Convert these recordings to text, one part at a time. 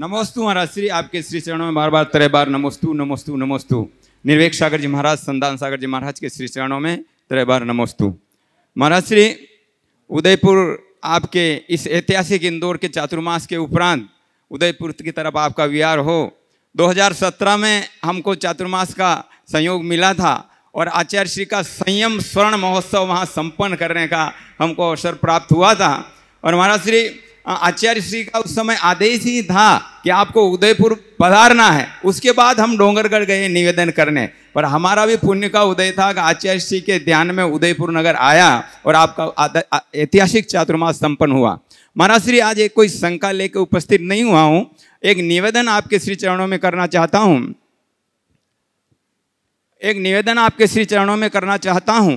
नमोस्तु महाराज श्री आपके श्री चरणों में बार बार तरह बार नमोस्तु नमोस्तु नमोस्तु निर्वेक सागर जी महाराज संदान सागर जी महाराज के श्री चरणों में तरह बार नमोस्तु महाराज श्री उदयपुर आपके इस ऐतिहासिक इंदौर के चातुर्मास के उपरांत उदयपुर की तरफ आपका विहार हो 2017 में हमको चातुर्मास का संयोग मिला था और आचार्य श्री का संयम स्वर्ण महोत्सव वहाँ संपन्न करने का हमको अवसर प्राप्त हुआ था और महाराज श्री आचार्य श्री का उस समय आदेश ही था कि आपको उदयपुर पधारना है उसके बाद हम डोंगरगढ़ गए निवेदन करने पर हमारा भी पुण्य का उदय था कि आचार्य श्री के ध्यान में उदयपुर नगर आया और आपका ऐतिहासिक चातुर्मास संपन्न हुआ महाराज श्री आज एक कोई शंका लेकर उपस्थित नहीं हुआ हूं एक निवेदन आपके श्री चरणों में करना चाहता हूं एक निवेदन आपके श्री चरणों में करना चाहता हूं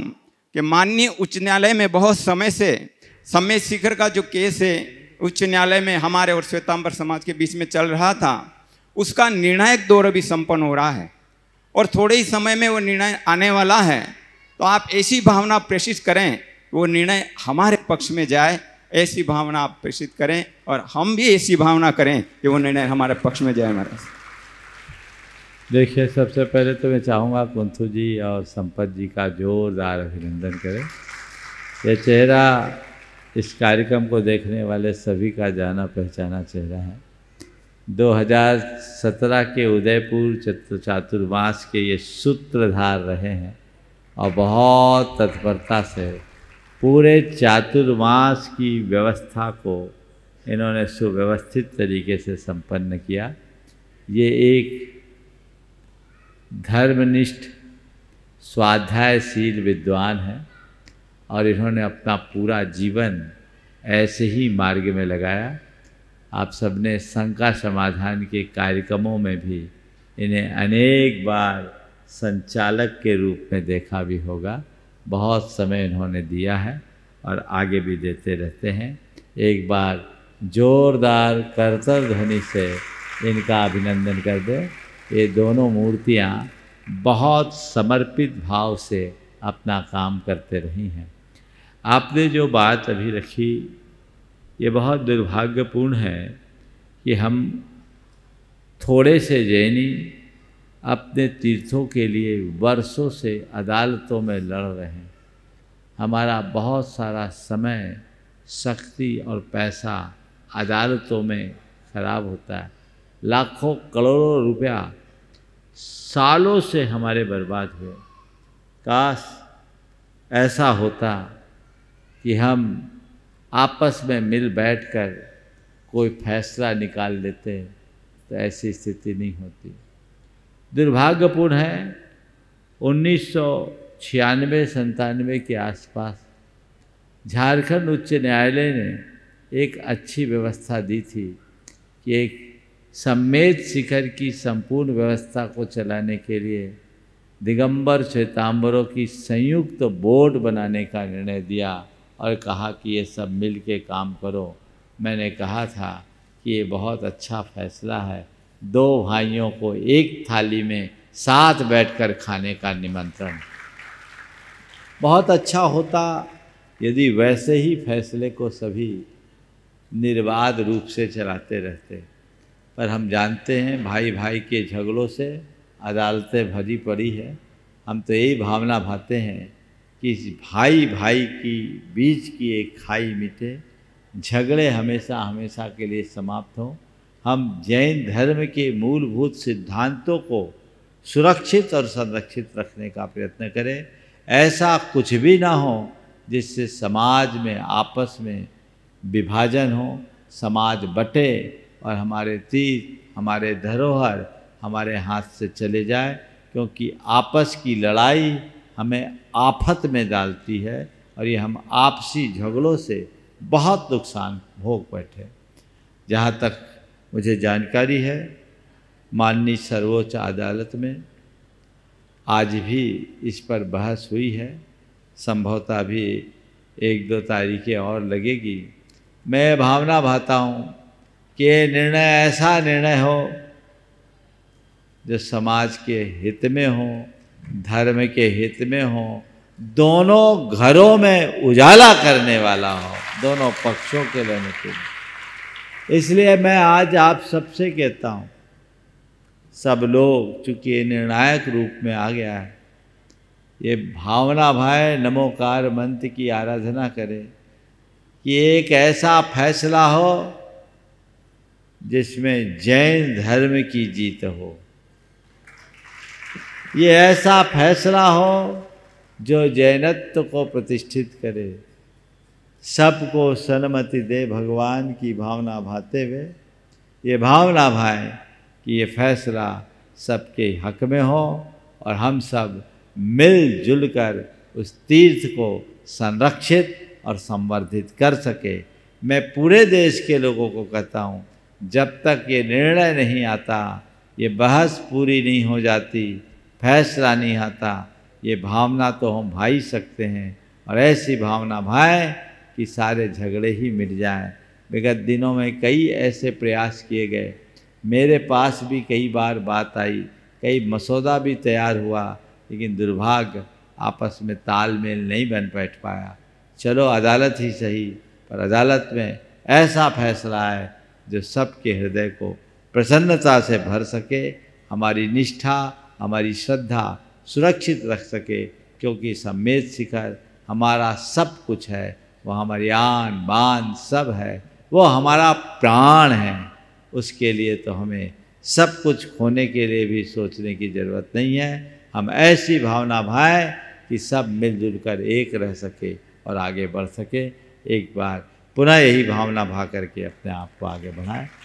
कि माननीय उच्च न्यायालय में बहुत समय से समय शिखर का जो केस है उच्च न्यायालय में हमारे और श्वेतांबर समाज के बीच में चल रहा था उसका निर्णायक दौर अभी संपन्न हो रहा है और थोड़े ही समय में वो निर्णय आने वाला है तो आप ऐसी भावना प्रेषित करें वो निर्णय हमारे पक्ष में जाए ऐसी भावना आप प्रेषित करें और हम भी ऐसी भावना करें कि वो निर्णय हमारे पक्ष में जाए हमारे देखिए सबसे पहले तो मैं चाहूँगा कुंथू जी और संपत जी का जोरदार अभिनंदन करें यह चेहरा इस कार्यक्रम को देखने वाले सभी का जाना पहचाना चेहरा है 2017 के उदयपुर चातुर्मास के ये सूत्रधार रहे हैं और बहुत तत्परता से पूरे चातुर्मास की व्यवस्था को इन्होंने सुव्यवस्थित तरीके से संपन्न किया ये एक धर्मनिष्ठ स्वाध्यायशील विद्वान हैं और इन्होंने अपना पूरा जीवन ऐसे ही मार्ग में लगाया आप सबने शंका समाधान के कार्यक्रमों में भी इन्हें अनेक बार संचालक के रूप में देखा भी होगा बहुत समय इन्होंने दिया है और आगे भी देते रहते हैं एक बार जोरदार करतर ध्वनि से इनका अभिनंदन कर दें ये दोनों मूर्तियाँ बहुत समर्पित भाव से अपना काम करते रही हैं आपने जो बात अभी रखी ये बहुत दुर्भाग्यपूर्ण है कि हम थोड़े से जैनी अपने तीर्थों के लिए वर्षों से अदालतों में लड़ रहे हैं हमारा बहुत सारा समय शक्ति और पैसा अदालतों में खराब होता है लाखों करोड़ों रुपया सालों से हमारे बर्बाद हुए काश ऐसा होता कि हम आपस में मिल बैठकर कोई फैसला निकाल लेते हैं तो ऐसी स्थिति नहीं होती दुर्भाग्यपूर्ण है उन्नीस सौ छियानवे के आसपास झारखंड उच्च न्यायालय ने एक अच्छी व्यवस्था दी थी कि एक सम्मेद शिखर की संपूर्ण व्यवस्था को चलाने के लिए दिगंबर श्वेताम्बरों की संयुक्त तो बोर्ड बनाने का निर्णय दिया और कहा कि ये सब मिल के काम करो मैंने कहा था कि ये बहुत अच्छा फैसला है दो भाइयों को एक थाली में साथ बैठकर खाने का निमंत्रण बहुत अच्छा होता यदि वैसे ही फैसले को सभी निर्बाध रूप से चलाते रहते पर हम जानते हैं भाई भाई के झगड़ों से अदालतें भरी पड़ी है हम तो यही भावना भाते हैं कि भाई भाई की बीज की एक खाई मिटे झगड़े हमेशा हमेशा के लिए समाप्त हों हम जैन धर्म के मूलभूत सिद्धांतों को सुरक्षित और संरक्षित रखने का प्रयत्न करें ऐसा कुछ भी ना हो जिससे समाज में आपस में विभाजन हो समाज बटे और हमारे तीर्थ हमारे धरोहर हमारे हाथ से चले जाए क्योंकि आपस की लड़ाई हमें आफत में डालती है और ये हम आपसी झगड़ों से बहुत नुकसान भोग बैठे जहाँ तक मुझे जानकारी है माननीय सर्वोच्च अदालत में आज भी इस पर बहस हुई है संभवतः अभी एक दो तारीखें और लगेगी मैं भावना भाता हूँ कि ये निर्णय ऐसा निर्णय हो जो समाज के हित में हो धर्म के हित में हो दोनों घरों में उजाला करने वाला हो दोनों पक्षों के लिए अनुकूल इसलिए मैं आज आप सबसे कहता हूँ सब लोग चूंकि निर्णायक रूप में आ गया है ये भावना भाई नमोकार मंत्र की आराधना करें कि एक ऐसा फैसला हो जिसमें जैन धर्म की जीत हो ये ऐसा फैसला हो जो जैनत्व को प्रतिष्ठित करे सबको सन्मति दे भगवान की भावना भाते हुए ये भावना भाए कि ये फैसला सबके हक में हो और हम सब मिलजुल कर उस तीर्थ को संरक्षित और संवर्धित कर सके मैं पूरे देश के लोगों को कहता हूँ जब तक ये निर्णय नहीं आता ये बहस पूरी नहीं हो जाती फैसला नहीं आता ये भावना तो हम भाई सकते हैं और ऐसी भावना भाए कि सारे झगड़े ही मिट जाए विगत दिनों में कई ऐसे प्रयास किए गए मेरे पास भी कई बार बात आई कई मसौदा भी तैयार हुआ लेकिन दुर्भाग्य आपस में तालमेल नहीं बन बैठ पाया चलो अदालत ही सही पर अदालत में ऐसा फैसला है जो सबके हृदय को प्रसन्नता से भर सके हमारी निष्ठा हमारी श्रद्धा सुरक्षित रख सके क्योंकि सम्मेद शिखर हमारा सब कुछ है वह हमारी आन बान सब है वो हमारा प्राण है उसके लिए तो हमें सब कुछ खोने के लिए भी सोचने की ज़रूरत नहीं है हम ऐसी भावना भाएँ कि सब मिलजुल कर एक रह सके और आगे बढ़ सके एक बार पुनः यही भावना भा करके अपने आप को आगे बढ़ाएं